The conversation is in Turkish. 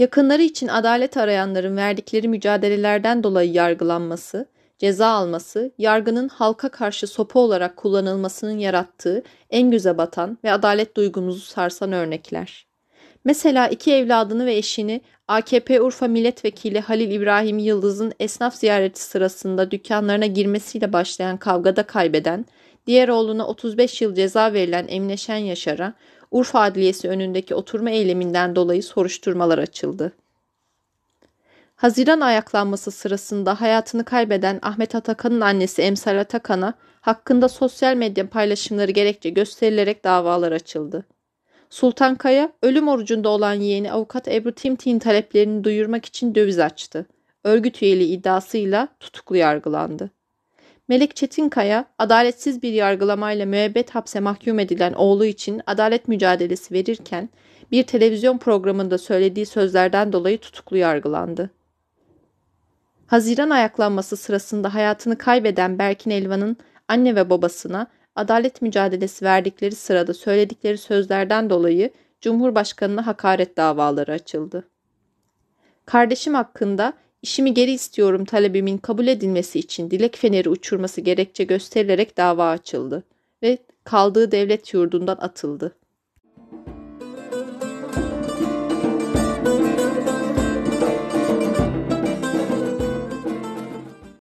yakınları için adalet arayanların verdikleri mücadelelerden dolayı yargılanması, ceza alması, yargının halka karşı sopa olarak kullanılmasının yarattığı en göze batan ve adalet duygumuzu sarsan örnekler. Mesela iki evladını ve eşini AKP Urfa Milletvekili Halil İbrahim Yıldız'ın esnaf ziyareti sırasında dükkanlarına girmesiyle başlayan kavgada kaybeden, diğer oğluna 35 yıl ceza verilen Emine Şen Yaşar'a, Urfa Adliyesi önündeki oturma eyleminden dolayı soruşturmalar açıldı. Haziran ayaklanması sırasında hayatını kaybeden Ahmet Atakan'ın annesi Emsal Atakan'a hakkında sosyal medya paylaşımları gerekçe gösterilerek davalar açıldı. Sultan Kaya, ölüm orucunda olan yeğeni avukat Ebru Timti'nin taleplerini duyurmak için döviz açtı. Örgüt üyeliği iddiasıyla tutuklu yargılandı. Melek Çetinkaya, adaletsiz bir yargılamayla müebbet hapse mahkum edilen oğlu için adalet mücadelesi verirken, bir televizyon programında söylediği sözlerden dolayı tutuklu yargılandı. Haziran ayaklanması sırasında hayatını kaybeden Berkin Elvan'ın anne ve babasına adalet mücadelesi verdikleri sırada söyledikleri sözlerden dolayı Cumhurbaşkanına hakaret davaları açıldı. Kardeşim hakkında İşimi geri istiyorum talebimin kabul edilmesi için dilek feneri uçurması gerekçe gösterilerek dava açıldı ve kaldığı devlet yurdundan atıldı.